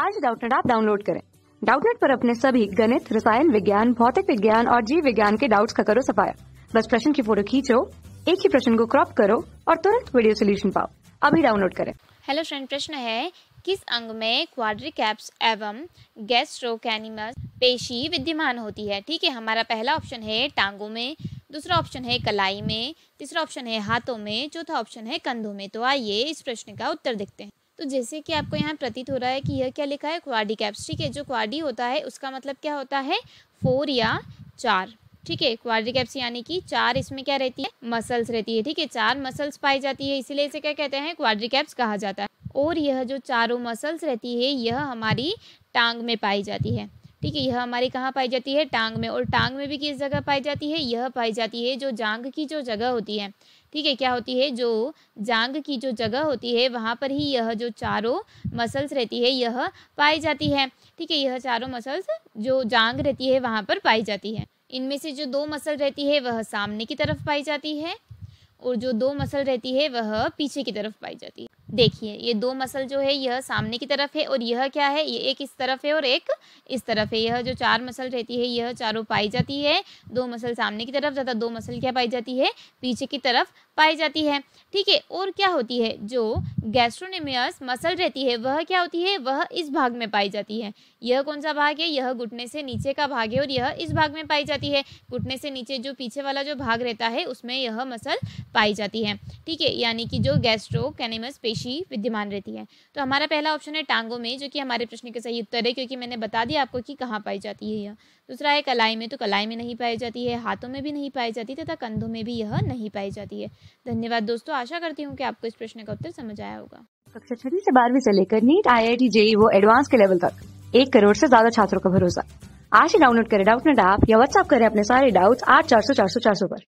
आज डाउटनेट आप डाउनलोड करें डाउटनेट पर अपने सभी गणित रसायन विज्ञान भौतिक विज्ञान और जीव विज्ञान के डाउट्स का करो सफाया बस प्रश्न की फोटो खींचो एक ही प्रश्न को क्रॉप करो और तुरंत वीडियो सोल्यूशन पाओ अभी डाउनलोड करें हेलो फ्रेंड प्रश्न है किस अंग में क्वाड्रिकैप्स एवं गैस्ट्रोकैनिमस पेशी विद्यमान होती है ठीक है हमारा पहला ऑप्शन है टांगों में दूसरा ऑप्शन है कलाई में तीसरा ऑप्शन है हाथों में चौथा ऑप्शन है कंधों में तो आइए इस प्रश्न का उत्तर देखते हैं तो जैसे कि आपको यहाँ प्रतीत हो रहा है कि यह क्या लिखा है क्वाडी कैप्स ठीक है जो क्वाडी होता है उसका मतलब क्या होता है फोर या चार ठीक है कैप्स यानी कि चार इसमें क्या रहती है मसल्स रहती है ठीक है चार मसल्स पाई जाती है इसीलिए इसे क्या कहते हैं कैप्स कहा जाता है और यह जो चारों मसल्स रहती है यह हमारी टांग में पाई जाती है ठीक है यह हमारे कहाँ पाई जाती है टांग में और टांग में भी किस जगह पाई जाती है यह पाई जाती है जो जांग की जो जगह होती है ठीक है क्या होती है जो जांग की जो जगह होती है वहाँ पर ही यह जो चारों मसल्स रहती है यह पाई जाती है ठीक है यह चारों मसल्स जो जांग रहती है वहाँ पर पाई जाती है इनमें से जो दो मसल रहती है वह सामने की तरफ पाई जाती है और जो दो मसल रहती है वह पीछे की तरफ पाई जाती है देखिए ये दो मसल जो है यह सामने की तरफ है और यह क्या है ये एक इस तरफ है और एक इस तरफ है यह जो चार मसल रहती है यह चारों पाई जाती है दो मसल सामने की तरफ तथा दो मसल क्या पाई जाती है पीछे की तरफ पाई जाती है ठीक है और क्या होती है जो गैस्ट्रोनेमियस मसल रहती है वह क्या होती है वह इस भाग में पाई जाती है यह कौन सा भाग है यह घुटने से नीचे का भाग है और यह इस भाग में पाई जाती है घुटने से नीचे जो पीछे वाला जो भाग रहता है उसमें यह मसल पाई जाती है ठीक है यानी कि जो गैस्ट्रो कैनिमस पेशी विद्यमान रहती है तो हमारा पहला ऑप्शन है टांगों में जो कि हमारे प्रश्न का सही उत्तर है क्योंकि मैंने बता दिया आपको कि कहाँ पाई जाती है यह दूसरा है कलाई में तो कलाई में नहीं पाई जाती है हाथों में भी नहीं पाई जाती तथा कंधों में भी यह नहीं पाई जाती है धन्यवाद दोस्तों आशा करती हूँ कि आपको इस प्रश्न का उत्तर समझ आया होगा कक्षा छठी से बारहवीं से लेकर NEET I I T JEE वो एडवांस के लेवल तक एक करोड़ से ज्यादा छात्रों का भरोसा आज ही डाउनलोड करें डाउट नेट ऐप या व्हाट्सअप करें अपने सारे डाउट्स आठ चार सौ चार सौ चार सौ पर